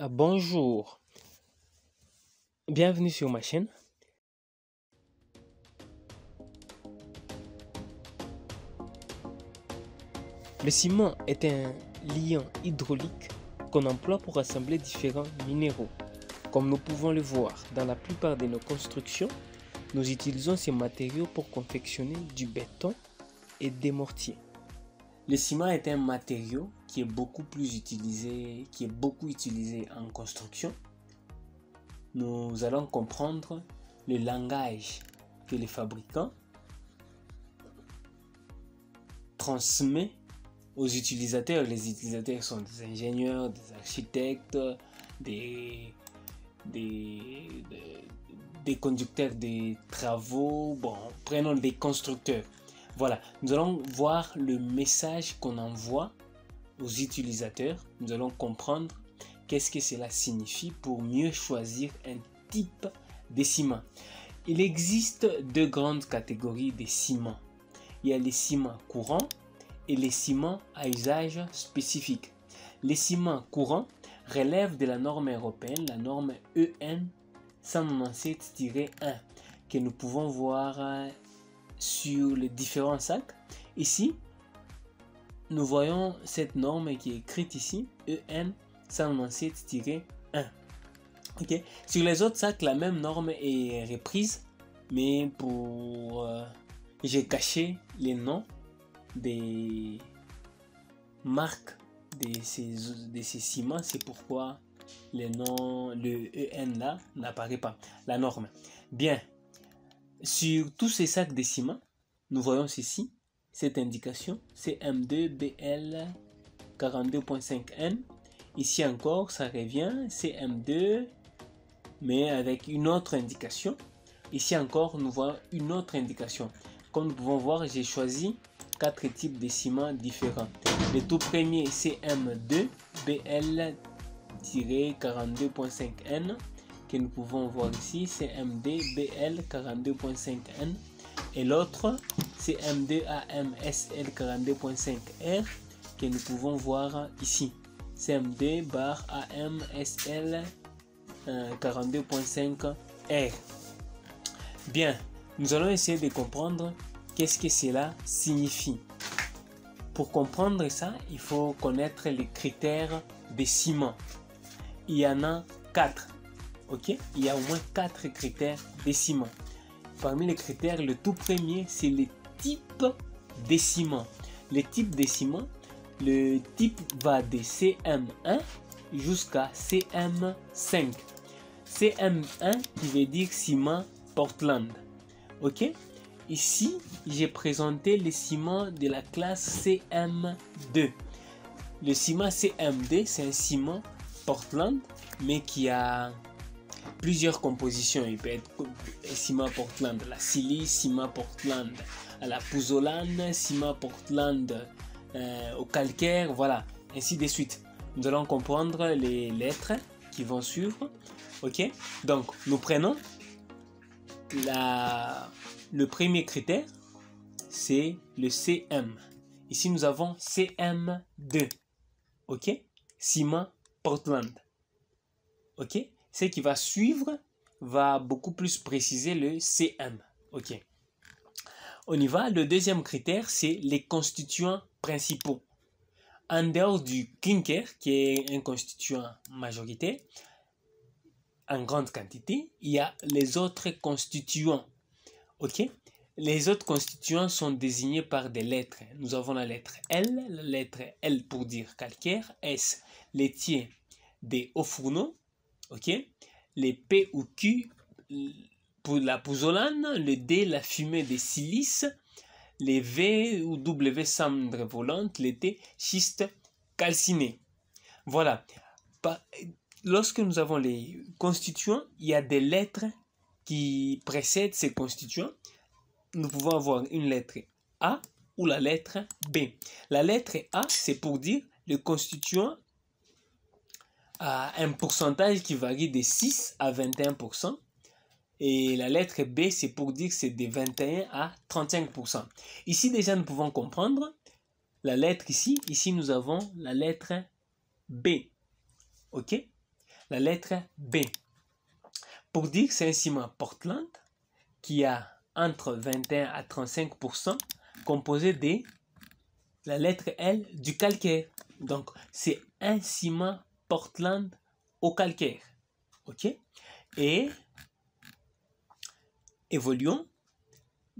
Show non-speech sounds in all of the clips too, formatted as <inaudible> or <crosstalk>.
Euh, bonjour, bienvenue sur ma chaîne. Le ciment est un liant hydraulique qu'on emploie pour assembler différents minéraux. Comme nous pouvons le voir dans la plupart de nos constructions, nous utilisons ces matériaux pour confectionner du béton et des mortiers. Le ciment est un matériau qui est beaucoup plus utilisé, qui est beaucoup utilisé en construction, nous allons comprendre le langage que les fabricants transmettent aux utilisateurs. Les utilisateurs sont des ingénieurs, des architectes, des, des, des, conducteurs des travaux, bon, prenons des constructeurs. Voilà, nous allons voir le message qu'on envoie aux utilisateurs, nous allons comprendre qu'est-ce que cela signifie pour mieux choisir un type de ciment. Il existe deux grandes catégories de ciments. Il y a les ciments courants et les ciments à usage spécifique. Les ciments courants relèvent de la norme européenne, la norme e EN 197-1, que nous pouvons voir euh, sur les différents sacs. Ici, nous voyons cette norme qui est écrite ici, e EN 197-1. ok Sur les autres sacs, la même norme est reprise, mais pour... Euh, j'ai caché les noms des marques de ces, ciments, c'est pourquoi le noms le EN là, n'apparaît pas, la norme. Bien, sur tous ces sacs de ciment, nous voyons ceci, cette indication, c'est M2BL42.5N. Ici encore, ça revient, c'est M2, mais avec une autre indication. Ici encore, nous voyons une autre indication. Comme nous pouvons voir, j'ai choisi quatre types de ciments différents. Le tout premier, c'est M2BL-42.5N que nous pouvons voir ici, c'est bl 425 n et l'autre c'est MD-AMSL42.5R que nous pouvons voir ici. CMD bar AMSL 42.5R. Bien, nous allons essayer de comprendre qu'est-ce que cela signifie. Pour comprendre ça, il faut connaître les critères des ciments. Il y en a quatre. Ok Il y a au moins quatre critères des ciments parmi les critères, le tout premier, c'est le type des ciments. Le type des ciments, le type va de CM1 jusqu'à CM5. CM1 qui veut dire ciment Portland. Ok Ici, j'ai présenté les ciments de la classe CM2. Le ciment CM2, c'est un ciment Portland, mais qui a plusieurs compositions. Il peut être Sima Portland la Silly, Sima Portland à la Pouzolane, Sima Portland euh, au calcaire, voilà, ainsi de suite. Nous allons comprendre les lettres qui vont suivre. Ok Donc, nous prenons la... le premier critère, c'est le CM. Ici, nous avons CM2. Ok Ciment Portland. Ok Ce qui va suivre va beaucoup plus préciser le CM. Ok. On y va. Le deuxième critère, c'est les constituants principaux. En dehors du clinker, qui est un constituant majorité, en grande quantité, il y a les autres constituants. Ok Les autres constituants sont désignés par des lettres. Nous avons la lettre L, la lettre L pour dire calcaire, S, laitier des hauts fourneaux, ok les P ou Q pour la pouzzolane, le D la fumée des silices, les V ou W cendre volante les T schiste calciné. Voilà. Lorsque nous avons les constituants, il y a des lettres qui précèdent ces constituants. Nous pouvons avoir une lettre A ou la lettre B. La lettre A, c'est pour dire le constituant un pourcentage qui varie de 6 à 21%. Et la lettre B, c'est pour dire que c'est de 21 à 35%. Ici, déjà, nous pouvons comprendre la lettre ici. Ici, nous avons la lettre B. OK La lettre B. Pour dire que c'est un ciment Portland qui a entre 21 à 35% composé de la lettre L du calcaire. Donc, c'est un ciment Portland au calcaire. OK Et évoluons.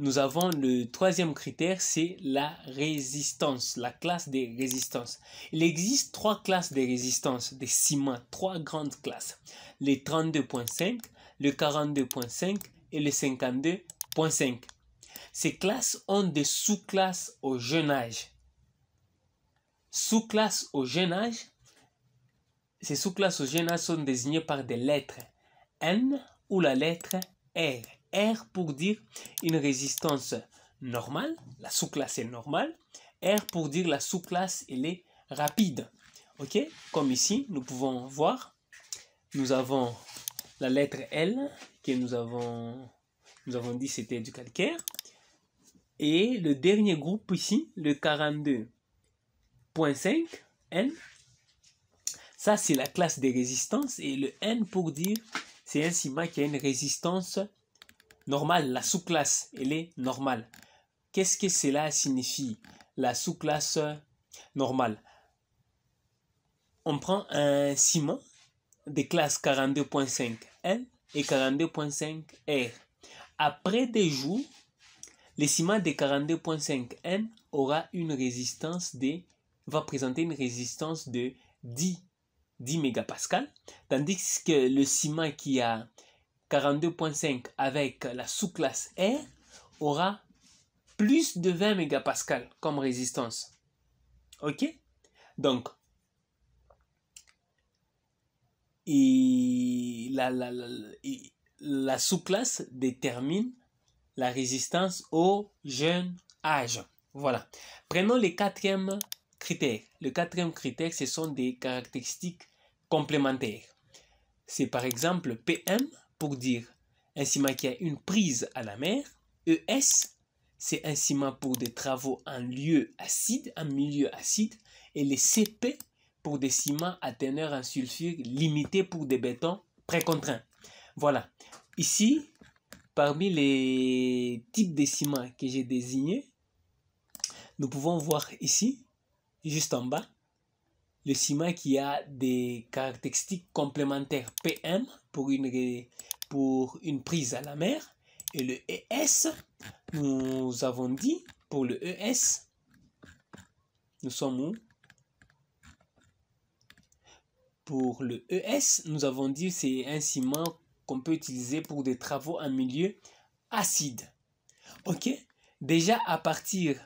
Nous avons le troisième critère, c'est la résistance, la classe des résistances. Il existe trois classes de résistance des ciments, trois grandes classes. Les 32.5, le 42.5 et le 52.5. Ces classes ont des sous-classes au jeune âge. Sous-classes au jeune âge ces sous-classes général sont désignées par des lettres N ou la lettre R. R pour dire une résistance normale, la sous-classe est normale. R pour dire la sous-classe, elle est rapide. OK Comme ici, nous pouvons voir, nous avons la lettre L que nous avons, nous avons dit c'était du calcaire. Et le dernier groupe ici, le 42.5N, ça, c'est la classe des résistances. Et le N pour dire, c'est un ciment qui a une résistance normale. La sous-classe, elle est normale. Qu'est-ce que cela signifie, la sous-classe normale On prend un ciment des classes 42.5 N et 42.5 R. Après des jours, le ciment de 42.5 N aura une résistance de va présenter une résistance de 10 10 mégapascales, tandis que le ciment qui a 42.5 avec la sous-classe R aura plus de 20 mégapascales comme résistance. Ok Donc, et la, la sous-classe détermine la résistance au jeune âge. Voilà. Prenons les quatrièmes critère. Le quatrième critère, ce sont des caractéristiques complémentaires. C'est par exemple PM pour dire un ciment qui a une prise à la mer. ES, c'est un ciment pour des travaux en lieu acide, en milieu acide. Et les CP pour des ciments à teneur en sulfure limité pour des bétons précontraints. Voilà. Ici, parmi les types de ciments que j'ai désignés, nous pouvons voir ici juste en bas, le ciment qui a des caractéristiques complémentaires PM pour une, pour une prise à la mer et le ES, nous avons dit pour le ES, nous sommes où Pour le ES, nous avons dit c'est un ciment qu'on peut utiliser pour des travaux en milieu acide. Ok Déjà à partir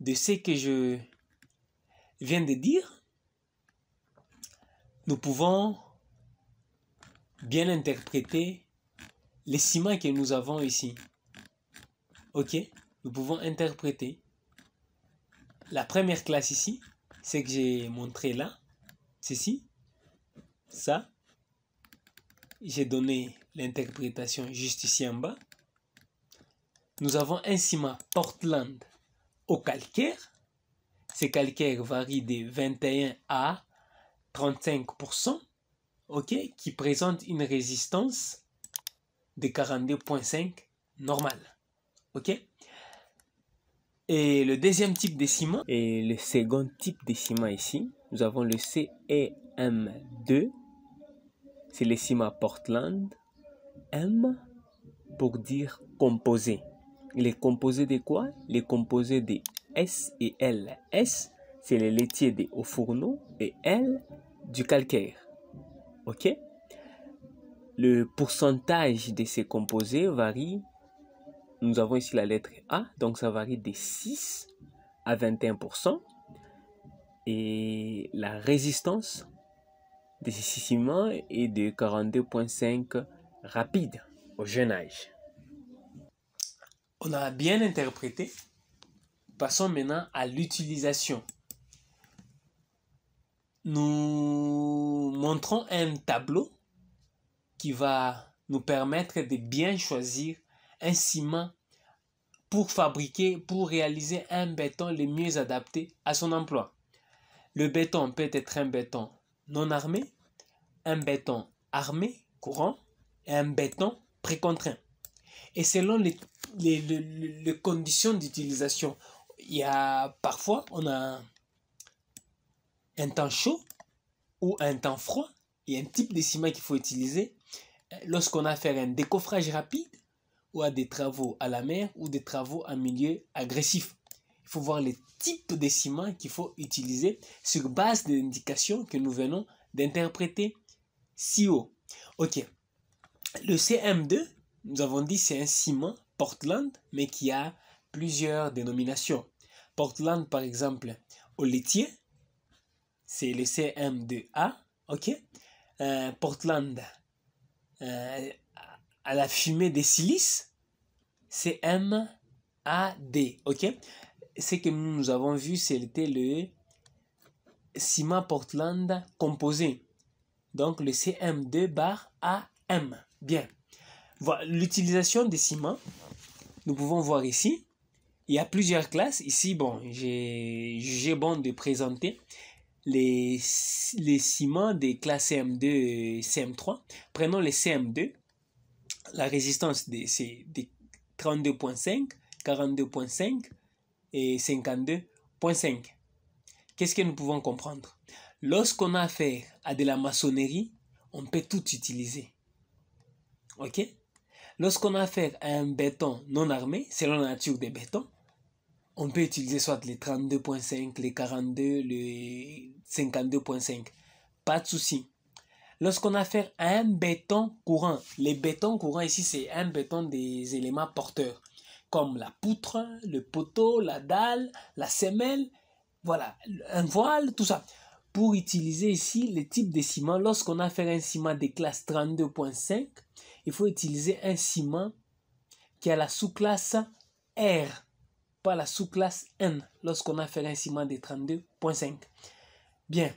de ce que je vient de dire, nous pouvons bien interpréter les ciments que nous avons ici. Ok Nous pouvons interpréter. La première classe ici, c'est que j'ai montré là, ceci, ça. J'ai donné l'interprétation juste ici en bas. Nous avons un ciment Portland au calcaire ces calcaires varient des 21 à 35%, ok, qui présentent une résistance de 42.5 normal, ok. Et le deuxième type de ciment et le second type de ciment ici, nous avons le CEM2, c'est le ciment Portland, M pour dire composé. Il est composé de quoi Il est composé de S et L. S, c'est les laitiers des hauts fourneaux et L, du calcaire. OK Le pourcentage de ces composés varie. Nous avons ici la lettre A, donc ça varie de 6 à 21%. Et la résistance de ces ciments est de 42,5 rapide au jeune âge. On a bien interprété Passons maintenant à l'utilisation. Nous montrons un tableau qui va nous permettre de bien choisir un ciment pour fabriquer, pour réaliser un béton le mieux adapté à son emploi. Le béton peut être un béton non armé, un béton armé, courant, et un béton précontraint. Et selon les, conditions d'utilisation, il y a parfois, on a un temps chaud ou un temps froid. Il y a un type de ciment qu'il faut utiliser euh, lorsqu'on a à faire un décoffrage rapide ou à des travaux à la mer ou des travaux en milieu agressif. Il faut voir les types de ciment qu'il faut utiliser sur base des indications que nous venons d'interpréter si haut. Ok. Le CM2, nous avons dit c'est un ciment Portland, mais qui a plusieurs dénominations. Portland, par exemple, au laitier, c'est le CM2A, ok euh, Portland, euh, à la fumée des silices, CMAD, ok Ce que nous avons vu, c'était le ciment Portland composé. Donc le CM2 bar AM. Bien. L'utilisation des ciments, nous pouvons voir ici, il y a plusieurs classes. Ici, bon, j'ai jugé bon de présenter les, les ciments des classes CM2 et CM3. Prenons les CM2. La résistance, c'est des 32.5, 42.5 et 52.5. Qu'est-ce que nous pouvons comprendre Lorsqu'on a affaire à de la maçonnerie, on peut tout utiliser. OK Lorsqu'on a affaire à un béton non armé, selon la nature des bétons, on peut utiliser soit les 32.5, les 42, les 52.5. Pas de souci. Lorsqu'on a fait un béton courant, les bétons courants ici, c'est un béton des éléments porteurs, comme la poutre, le poteau, la dalle, la semelle, voilà, un voile, tout ça. Pour utiliser ici le type de ciment, lorsqu'on a fait un ciment des classes 32.5, il faut utiliser un ciment qui a la sous-classe R la sous-classe N lorsqu'on a fait un ciment de 32.5. Bien,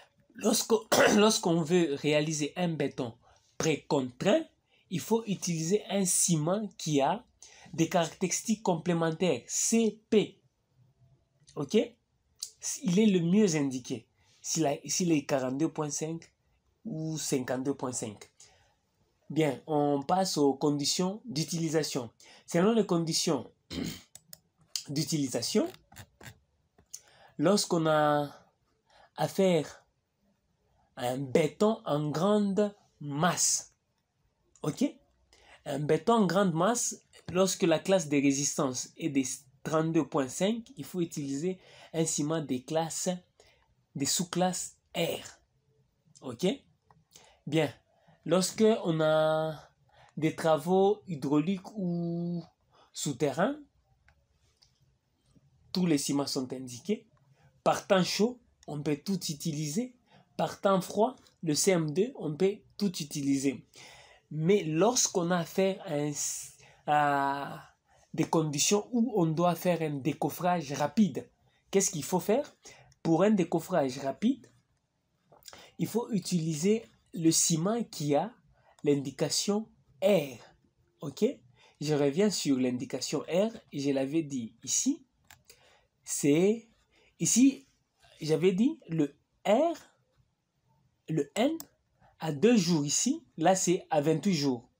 <clears throat> lorsqu'on veut réaliser un béton précontraint, il faut utiliser un ciment qui a des caractéristiques complémentaires CP. OK Il est le mieux indiqué s'il est 42.5 ou 52.5. Bien, on passe aux conditions d'utilisation. Selon les conditions <clears throat> d'utilisation, lorsqu'on a affaire à un béton en grande masse, ok Un béton en grande masse, lorsque la classe de résistance est de 32.5, il faut utiliser un ciment des classes, des sous-classes R, ok Bien, lorsque on a des travaux hydrauliques ou souterrains, tous les ciments sont indiqués. Par temps chaud, on peut tout utiliser. Par temps froid, le CM2, on peut tout utiliser. Mais lorsqu'on a affaire à, un, euh, des conditions où on doit faire un décoffrage rapide, qu'est-ce qu'il faut faire Pour un décoffrage rapide, il faut utiliser le ciment qui a l'indication R. OK Je reviens sur l'indication R, je l'avais dit ici c'est ici, j'avais dit le R, le N à deux jours ici, là c'est à 28 jours.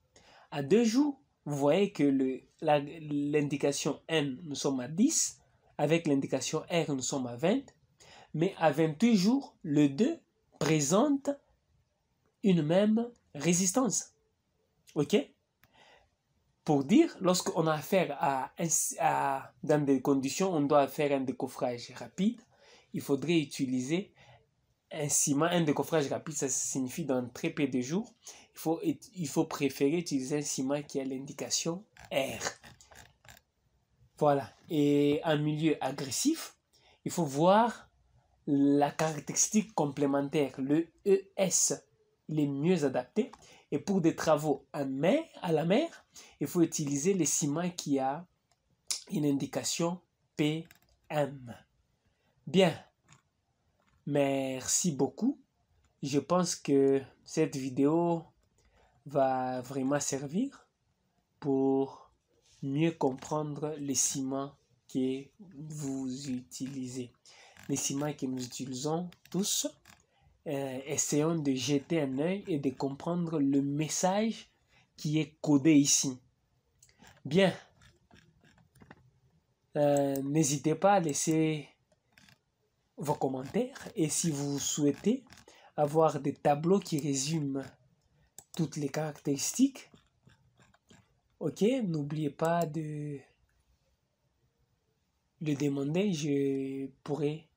À deux jours, vous voyez que l'indication N, nous sommes à 10, avec l'indication R, nous sommes à 20, mais à 28 jours, le 2 présente une même résistance. OK pour dire, lorsqu'on a affaire à, dans des conditions, on doit faire un décoffrage rapide, il faudrait utiliser un ciment, un décoffrage rapide, ça signifie dans très peu de jours, il faut, il faut préférer utiliser un ciment qui a l'indication R. Voilà. Et en milieu agressif, il faut voir la caractéristique complémentaire, le ES, il est mieux adapté. Et pour des travaux en mer, à la mer, il faut utiliser le ciment qui a une indication PM. Bien. Merci beaucoup. Je pense que cette vidéo va vraiment servir pour mieux comprendre les ciments que vous utilisez. Les ciments que nous utilisons tous euh, essayons de jeter un œil et de comprendre le message qui est codé ici. Bien, euh, n'hésitez pas à laisser vos commentaires et si vous souhaitez avoir des tableaux qui résument toutes les caractéristiques, ok, n'oubliez pas de le demander, je pourrai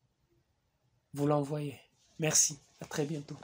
vous l'envoyer. Merci. À très bientôt.